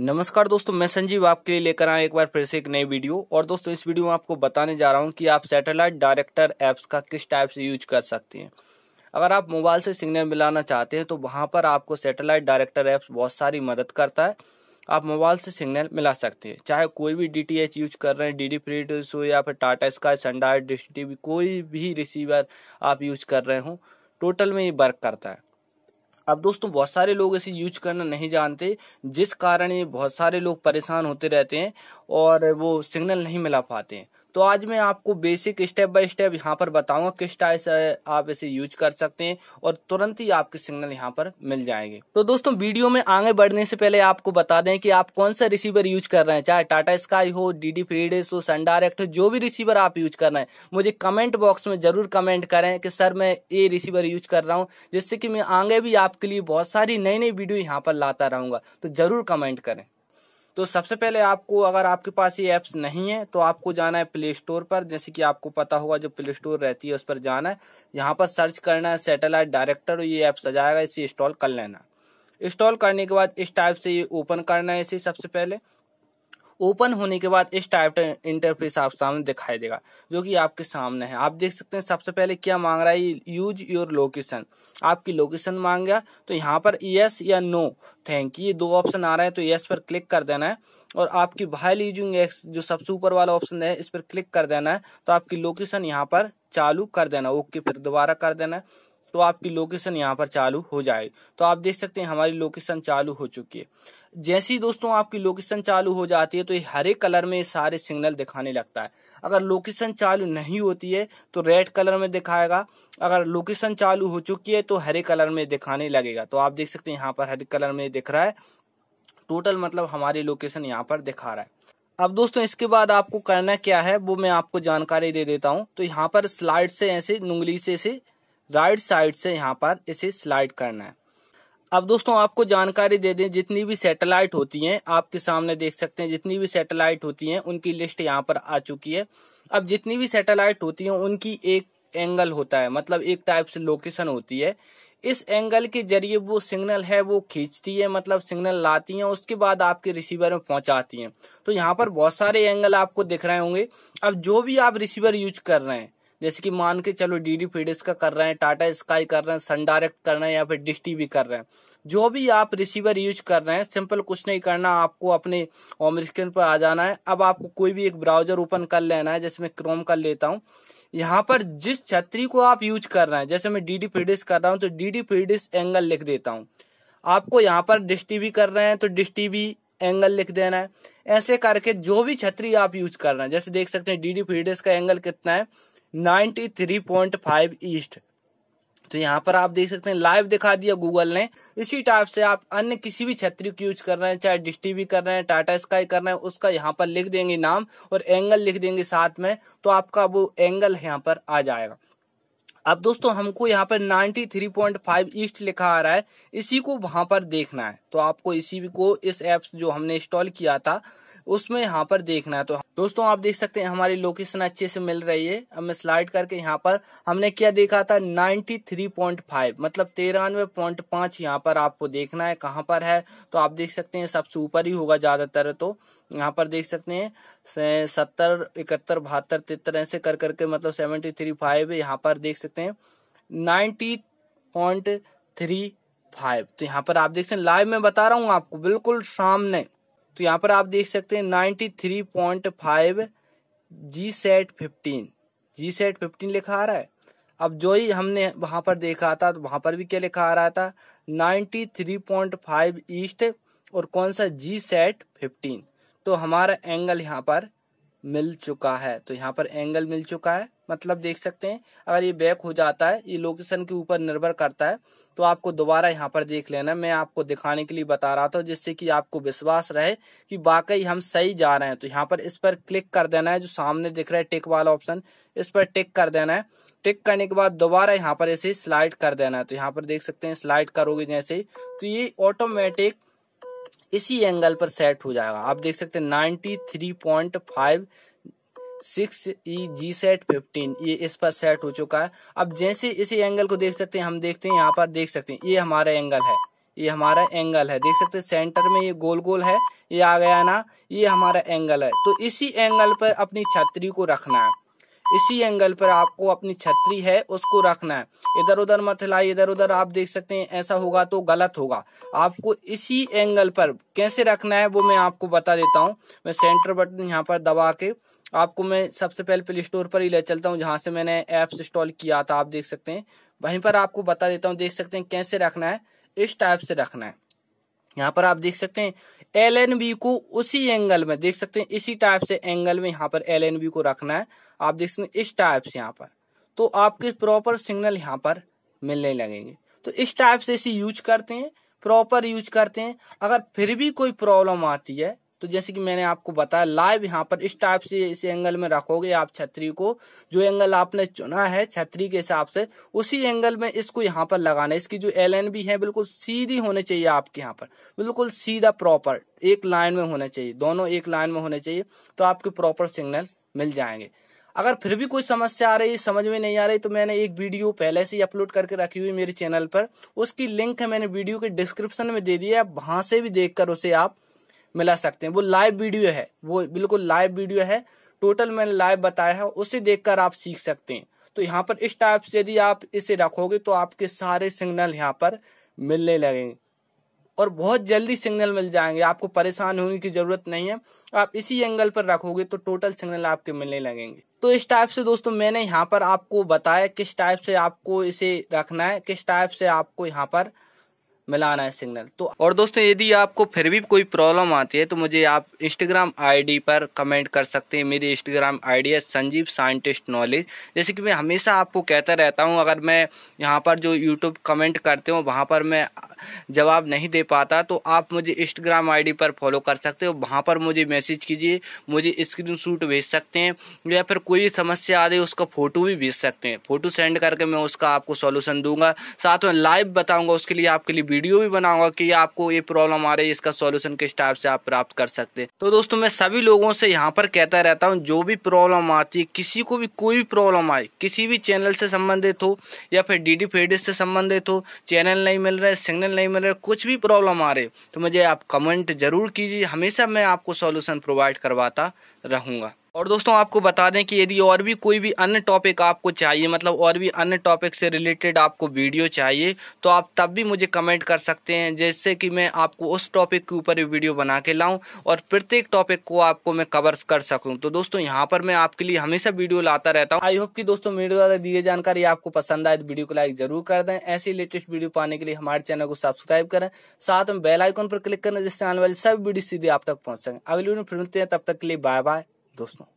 नमस्कार दोस्तों मैं संजीव आपके लिए लेकर आया एक बार फिर से एक नई वीडियो और दोस्तों इस वीडियो में आपको बताने जा रहा हूं कि आप सैटेलाइट डायरेक्टर ऐप्स का किस टाइप से यूज कर सकते हैं अगर आप मोबाइल से सिग्नल मिलाना चाहते हैं तो वहां पर आपको सैटेलाइट डायरेक्टर ऐप्स बहुत सारी मदद करता है आप मोबाइल से सिग्नल मिला सकते हैं चाहे कोई भी डी यूज कर रहे हैं डी डी हो या फिर Tata Sky Sun Direct dish TV कोई भी रिसीवर आप यूज कर रहे हो टोटल में ये वर्क करता है अब दोस्तों बहुत सारे लोग इसे यूज करना नहीं जानते जिस कारण ये बहुत सारे लोग परेशान होते रहते हैं और वो सिग्नल नहीं मिला पाते हैं तो आज मैं आपको बेसिक स्टेप बाय स्टेप यहाँ पर बताऊंगा किस टाइप से आप इसे यूज कर सकते हैं और तुरंत ही आपके सिग्नल यहाँ पर मिल जाएंगे तो दोस्तों वीडियो में आगे बढ़ने से पहले आपको बता दें कि आप कौन सा रिसीवर यूज कर रहे हैं चाहे टाटा स्काई हो डी डी फ्री हो सन डायरेक्ट हो जो भी रिसीवर आप यूज कर रहे हैं मुझे कमेंट बॉक्स में जरूर कमेंट करें कि सर मैं ये रिसीवर यूज कर रहा हूँ जिससे कि मैं आगे भी आपके लिए बहुत सारी नई नई वीडियो यहाँ पर लाता रहूंगा तो जरूर कमेंट करें तो सबसे पहले आपको अगर आपके पास ये ऐप्स नहीं है तो आपको जाना है प्ले स्टोर पर जैसे कि आपको पता होगा जो प्ले स्टोर रहती है उस पर जाना है यहाँ पर सर्च करना है सैटेलाइट डायरेक्टर ये ऐप्स आ जाएगा इसे इंस्टॉल कर लेना इंस्टॉल करने के बाद इस टाइप से ये ओपन करना है इसे सबसे पहले ओपन होने के बाद इस टाइप का इंटरफेस आप सामने दिखाई देगा जो कि आपके सामने है आप देख सकते हैं सबसे पहले क्या मांग रहा है यूज योर लोकेशन आपकी लोकेशन मांग गया तो यहाँ पर यस या नो थैंक ये दो ऑप्शन आ रहे हैं तो यस पर क्लिक कर देना है और आपकी भाई लीजिंग एक्स जो सबसे ऊपर वाला ऑप्शन है इस पर क्लिक कर देना है तो आपकी लोकेशन यहाँ पर चालू कर देना ओके फिर दोबारा कर देना है तो आपकी लोकेशन यहाँ पर चालू हो जाएगी तो आप देख सकते हैं हमारी लोकेशन चालू हो चुकी है जैसे ही दोस्तों आपकी लोकेशन चालू हो जाती है तो ये हरे कलर में सारे सिग्नल दिखाने लगता है अगर लोकेशन चालू नहीं होती है तो रेड कलर में दिखाएगा अगर लोकेशन चालू हो चुकी है तो हरे कलर में दिखाने लगेगा तो आप देख सकते हैं यहाँ पर हरे कलर में दिख रहा है टोटल मतलब हमारी लोकेशन यहाँ पर दिखा रहा है अब दोस्तों इसके बाद आपको करना क्या है वो मैं आपको जानकारी दे देता हूँ तो यहाँ पर स्लाइड से ऐसे नुंगली से ऐसे राइट साइड से यहाँ पर इसे स्लाइड करना है अब दोस्तों आपको जानकारी दे दें जितनी भी सैटेलाइट होती हैं आपके सामने देख सकते हैं जितनी भी सैटेलाइट होती हैं उनकी लिस्ट यहाँ पर आ चुकी है अब जितनी भी सैटेलाइट होती हैं उनकी एक एंगल होता है मतलब एक टाइप से लोकेशन होती है इस एंगल के जरिए वो सिग्नल है वो खींचती है मतलब सिग्नल लाती है उसके बाद आपके रिसीवर में पहुंचाती है तो यहाँ पर बहुत सारे एंगल आपको दिख रहे होंगे अब जो भी आप रिसीवर यूज कर रहे हैं जैसे कि मान के चलो डीडी फीडिस का कर रहे हैं टाटा स्काई कर रहे हैं सन डायरेक्ट कर रहे हैं या फिर डिश टीवी कर रहे हैं जो भी आप रिसीवर यूज कर रहे हैं सिंपल कुछ नहीं करना आपको अपने होम स्क्रीन पर आ जाना है अब आपको कोई भी एक ब्राउजर ओपन कर लेना है जैसे मैं क्रोम कर लेता हूँ यहाँ पर जिस छतरी को आप यूज कर रहे हैं जैसे मैं डी डी फीडिस कर रहा हूँ तो डी डी फीडिस एंगल लिख देता हूँ आपको यहाँ पर डिश टीवी कर रहे हैं तो डिश टीवी एंगल लिख देना है ऐसे करके जो भी छतरी आप यूज कर रहे हैं जैसे देख सकते हैं डी डी फीडिस का एंगल कितना है 93.5 ईस्ट तो यहाँ पर आप देख सकते हैं लाइव दिखा दिया गूगल ने इसी टाइप से आप अन्य किसी भी छतरी को यूज कर रहे हैं चाहे डिश टीवी कर रहे हैं टाटा स्काई कर रहे हैं उसका यहाँ पर लिख देंगे नाम और एंगल लिख देंगे साथ में तो आपका वो एंगल यहाँ पर आ जाएगा अब दोस्तों हमको यहाँ पर 93.5 ईस्ट लिखा आ रहा है इसी को वहां पर देखना है तो आपको इसी को इस एप जो हमने इंस्टॉल किया था उसमें यहाँ पर देखना है तो दोस्तों आप देख सकते हैं हमारी लोकेशन अच्छे से मिल रही है अब मैं स्लाइड करके यहाँ पर हमने क्या देखा था 93.5 मतलब तिरानवे पॉइंट पांच यहाँ पर आपको देखना है कहाँ पर है तो आप देख सकते हैं सबसे ऊपर ही होगा ज्यादातर तो यहाँ पर देख सकते हैं सत्तर इकहत्तर बहत्तर तिहत्तर ऐसे कर करके मतलब सेवेंटी थ्री फाइव यहाँ पर देख सकते हैं नाइन्टी पॉइंट थ्री फाइव तो यहाँ पर आप देख सकते हैं लाइव में बता रहा हूँ आपको बिल्कुल सामने तो यहाँ पर आप देख सकते हैं ninety three point five G sat fifteen G sat fifteen लिखा आ रहा है अब जो ही हमने वहां पर देखा था तो वहां पर भी क्या लिखा आ रहा था ninety three point five east और कौन सा जी सेट फिफ्टीन तो हमारा एंगल यहाँ पर मिल चुका है तो यहाँ पर एंगल मिल चुका है मतलब देख सकते हैं अगर ये बैक हो जाता है ये लोकेशन के ऊपर निर्भर करता है तो आपको दोबारा यहाँ पर देख लेना मैं आपको दिखाने के लिए बता रहा था जिससे कि आपको विश्वास रहे कि वाकई हम सही जा रहे हैं तो यहाँ पर इस पर क्लिक कर देना है जो सामने दिख रहा है टिक वाला ऑप्शन इस पर टिक कर देना है टिक करने के बाद दोबारा यहाँ पर इसे स्लाइड कर देना है तो यहाँ पर देख सकते हैं स्लाइड करोगे जैसे तो ये ऑटोमेटिक इसी एंगल पर सेट हो जाएगा आप देख सकते हैं ninety three point five six E G sat fifteen ये इस पर सेट हो चुका है अब जैसे इसी एंगल को देख सकते हैं हम देखते हैं यहाँ पर देख सकते हैं ये हमारा एंगल है ये हमारा एंगल है देख सकते हैं सेंटर में ये गोल गोल है ये आ गया ना ये हमारा एंगल है तो इसी एंगल पर अपनी छतरी को रखना है इसी एंगल पर आपको अपनी छतरी है उसको रखना है इधर उधर मत हिलाई इधर उधर आप देख सकते हैं ऐसा होगा तो गलत होगा आपको इसी एंगल पर कैसे रखना है वो मैं आपको बता देता हूँ मैं सेंटर बटन यहाँ पर दबा के आपको मैं सबसे पहले प्ले स्टोर पर ही ले चलता हूँ जहां से मैंने एप्स इंस्टॉल किया था आप देख सकते हैं वहीं पर आपको बता देता हूँ देख सकते हैं कैसे रखना है इस टाइप से रखना है यहाँ पर आप देख सकते हैं एल एन बी को उसी एंगल में देख सकते हैं इसी टाइप से एंगल में यहाँ पर एल एन बी को रखना है आप देख सकते हैं इस टाइप से यहाँ पर तो आपके प्रॉपर सिग्नल यहाँ पर मिलने लगेंगे तो इस टाइप से इसे यूज करते हैं प्रॉपर यूज करते हैं अगर फिर भी कोई प्रॉब्लम आती है तो जैसे कि मैंने आपको बताया लाइव यहाँ पर इस टाइप से इस एंगल में रखोगे आप छतरी को जो एंगल आपने चुना है छतरी के हिसाब से उसी एंगल में इसको यहाँ पर लगाना इसकी जो एल भी है बिल्कुल सीधी होने चाहिए आपके यहाँ पर बिल्कुल सीधा प्रॉपर एक लाइन में होना चाहिए दोनों एक लाइन में होने चाहिए तो आपके प्रॉपर सिग्नल मिल जाएंगे अगर फिर भी कोई समस्या आ रही समझ में नहीं आ रही तो मैंने एक वीडियो पहले से ही अपलोड करके रखी हुई मेरे चैनल पर उसकी लिंक है मैंने वीडियो के डिस्क्रिप्शन में दे दी है वहां से भी देखकर उसे आप मिला सकते हैं वो लाइव वीडियो है वो बिल्कुल लाइव वीडियो है टोटल मैंने लाइव बताया है उसे देखकर आप सीख सकते हैं तो यहाँ पर इस टाइप से यदि आप इसे रखोगे तो आपके सारे सिग्नल यहाँ पर मिलने लगेंगे और बहुत जल्दी सिग्नल मिल जाएंगे आपको परेशान होने की जरूरत नहीं है आप इसी एंगल पर रखोगे तो टोटल सिग्नल आपके मिलने लगेंगे तो इस टाइप से दोस्तों मैंने यहाँ पर आपको बताया किस टाइप से आपको इसे रखना है किस टाइप से आपको यहाँ पर मिलाना है सिग्नल तो और दोस्तों यदि आपको फिर भी कोई प्रॉब्लम आती है तो मुझे आप इंस्टाग्राम आईडी पर कमेंट कर सकते हैं मेरी इंस्टाग्राम आईडी है संजीव साइंटिस्ट नॉलेज जैसे कि मैं हमेशा आपको कहता रहता हूँ अगर मैं यहाँ पर जो यूट्यूब कमेंट करते हूँ वहां पर मैं जवाब नहीं दे पाता तो आप मुझे इंस्टाग्राम आई पर फॉलो कर सकते हो वहाँ पर मुझे मैसेज कीजिए मुझे स्क्रीन भेज सकते हैं या फिर कोई समस्या आ रही है उसका फोटो भी भेज सकते हैं फोटो सेंड करके मैं उसका आपको सोल्यूशन दूंगा साथ में लाइव बताऊंगा उसके लिए आपके लिए वीडियो भी बनाऊंगा कि आपको ये प्रॉब्लम आ रही है इसका सॉल्यूशन किस टाइप से आप प्राप्त कर सकते हैं तो दोस्तों मैं सभी लोगों से यहाँ पर कहता रहता हूँ जो भी प्रॉब्लम आती है किसी को भी कोई भी प्रॉब्लम आए किसी भी चैनल से संबंधित हो या फिर डी डी से संबंधित हो चैनल नहीं मिल रहा है सिग्नल नहीं मिल रहा है कुछ भी प्रॉब्लम आ रही तो मुझे आप कमेंट जरूर कीजिए हमेशा मैं आपको सोल्यूशन प्रोवाइड करवाता रहूँगा और दोस्तों आपको बता दें कि यदि और भी कोई भी अन्य टॉपिक आपको चाहिए मतलब और भी अन्य टॉपिक से रिलेटेड आपको वीडियो चाहिए तो आप तब भी मुझे कमेंट कर सकते हैं जैसे कि मैं आपको उस टॉपिक के ऊपर वीडियो बना के लाऊं और प्रत्येक टॉपिक को आपको मैं कवर कर सकूं तो दोस्तों यहाँ पर मैं आपके लिए हमेशा वीडियो लाता रहता हूँ आई होप की दोस्तों मेरे द्वारा दी जानकारी आपको पसंद आए तो वीडियो को लाइक जरूर कर दें ऐसी लेटेस्ट वीडियो पाने के लिए हमारे चैनल को सब्सक्राइब करें साथ में बेलाइकॉन पर क्लिक करें जिससे आने वाली सब वीडियो सीधे आप तक पहुंच सकें अगली वीडियो फिर मिलते हैं तब तक के लिए बाय बाय どうすんの